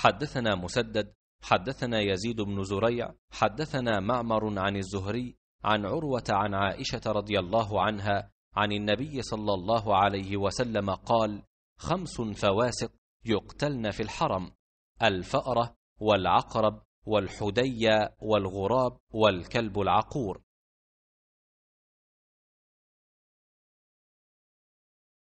حدثنا مسدد حدثنا يزيد بن زريع حدثنا معمر عن الزهري عن عروة عن عائشة رضي الله عنها عن النبي صلى الله عليه وسلم قال خمس فواسق يقتلن في الحرم الفأرة والعقرب والحدي والغراب والكلب العقور